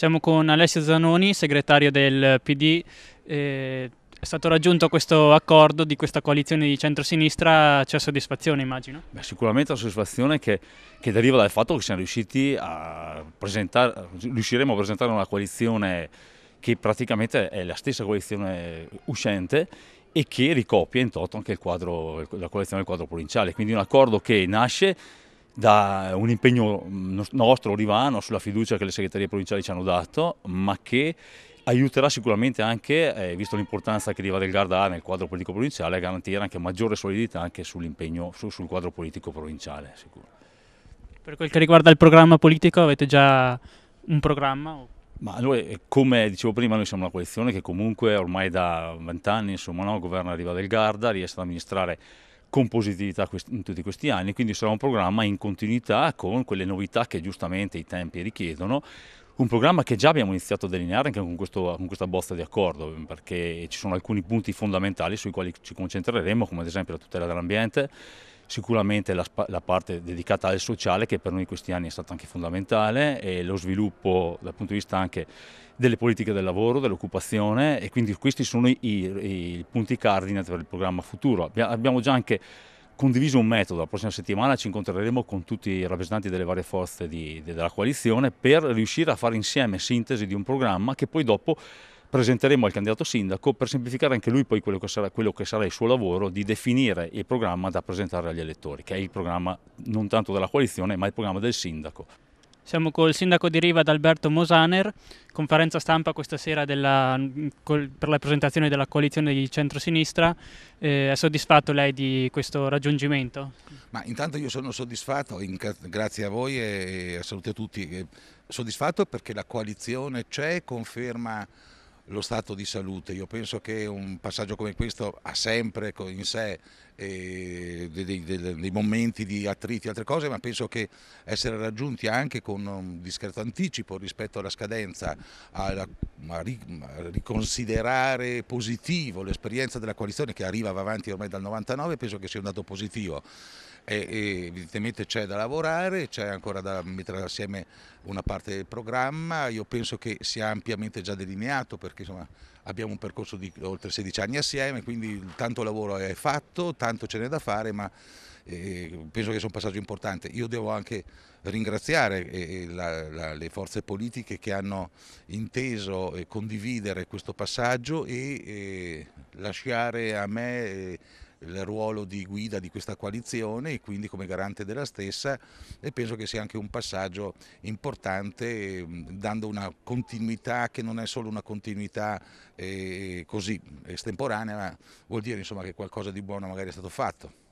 Siamo con Alessio Zanoni, segretario del PD. Eh, è stato raggiunto questo accordo di questa coalizione di centrosinistra, c'è soddisfazione immagino? Beh, sicuramente la soddisfazione che, che, deriva dal fatto che siamo riusciti a presentare, riusciremo a presentare una coalizione che praticamente è la stessa coalizione uscente e che ricopia in toto anche il quadro, la coalizione del quadro provinciale, quindi un accordo che nasce da un impegno mm, nostro rivano sulla fiducia che le segreterie provinciali ci hanno dato, ma che aiuterà sicuramente anche, eh, visto l'importanza che Riva del Garda ha nel quadro politico provinciale, a garantire anche maggiore solidità anche sull'impegno su, sul quadro politico provinciale. Sicuro. Per quel che riguarda il programma politico avete già un programma? Ma noi, eh, come dicevo prima, noi siamo una coalizione che comunque ormai da vent'anni no, governa Riva del Garda, riesce ad amministrare compositività in tutti questi anni, quindi sarà un programma in continuità con quelle novità che giustamente i tempi richiedono, un programma che già abbiamo iniziato a delineare anche con, questo, con, questa bozza di accordo, perché ci sono alcuni punti fondamentali sui quali ci concentreremo, come ad esempio la tutela dell'ambiente, sicuramente la, la, parte dedicata al sociale che per noi in questi anni è stata anche fondamentale e lo sviluppo dal punto di vista anche delle politiche del lavoro, dell'occupazione e quindi questi sono i, i, i punti cardine per il programma futuro. Abbiamo già anche condiviso un metodo, la prossima settimana ci incontreremo con tutti i rappresentanti delle varie forze di, della coalizione per riuscire a fare insieme sintesi di un programma che poi dopo presenteremo al candidato sindaco per semplificare anche lui poi quello che, sarà, quello che, sarà, il suo lavoro di definire il programma da presentare agli elettori, che è il programma non tanto della coalizione ma il programma del sindaco. Siamo col sindaco di Riva Adalberto Mosaner, conferenza stampa questa sera della, per la presentazione della coalizione di centrosinistra. Eh, è soddisfatto lei di questo raggiungimento? Ma intanto io sono soddisfatto, in, grazie a voi e a saluti a tutti. Eh, soddisfatto perché la coalizione c'è, conferma lo stato di salute. Io penso che un passaggio come questo ha sempre in sé dei, eh, dei, dei, momenti di attriti e altre cose, ma penso che essere raggiunti anche con un discreto anticipo rispetto alla scadenza, alla, a, a, riconsiderare positivo l'esperienza della coalizione che arriva avanti ormai dal 99, penso che sia un dato positivo. E, e evidentemente c'è da lavorare, c'è ancora da mettere assieme una parte del programma, io penso che sia ampiamente già delineato perché insomma abbiamo un percorso di oltre 16 anni assieme, quindi tanto lavoro è fatto, tanto ce n'è da fare, ma eh, penso che sia un passaggio importante. Io devo anche ringraziare eh, eh, le forze politiche che hanno inteso condividere questo passaggio e lasciare a me il ruolo di guida di questa coalizione e quindi come garante della stessa e penso che sia anche un passaggio importante mm, dando una continuità che non è solo una continuità eh, così estemporanea ma vuol dire insomma, che qualcosa di buono magari è stato fatto.